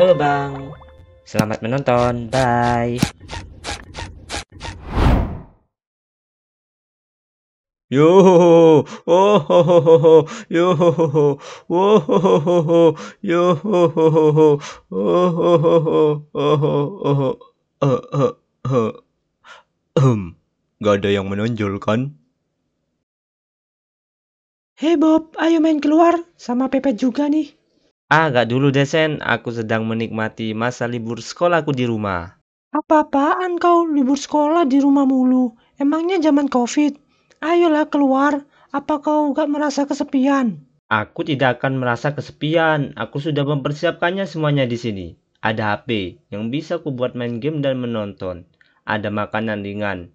Halo Bang. Selamat menonton. Bye. Yo, oh, ho, yo, oh, yo, Gak ada yang menonjol kan? Hei Bob, ayo main keluar sama Pepe juga nih. Ah, gak dulu deh, Sen. Aku sedang menikmati masa libur sekolahku di rumah. Apa-apaan kau libur sekolah di rumah mulu? Emangnya zaman COVID? Ayolah keluar. Apa kau gak merasa kesepian? Aku tidak akan merasa kesepian. Aku sudah mempersiapkannya semuanya di sini. Ada HP yang bisa ku buat main game dan menonton. Ada makanan ringan.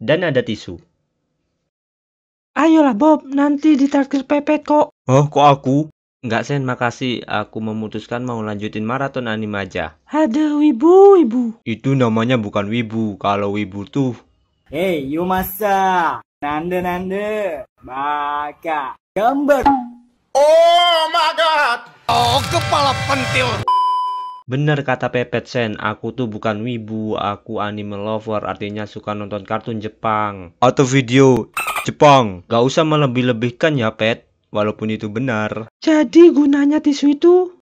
Dan ada tisu. Ayolah Bob, nanti ditarik pepet kok. Oh, kok aku? Nggak Sen, makasih. Aku memutuskan mau lanjutin maraton anime aja. Ada wibu, wibu. Itu namanya bukan wibu. Kalau wibu tuh... Hey, Yumasa! Nande, nande! Maka Gambar! Oh my god! Oh, kepala pentil! Bener kata Pepet Sen, aku tuh bukan wibu, aku anime lover, artinya suka nonton kartun Jepang. Atau video Jepang. Gak usah melebih-lebihkan ya, Pet walaupun itu benar. Jadi gunanya tisu itu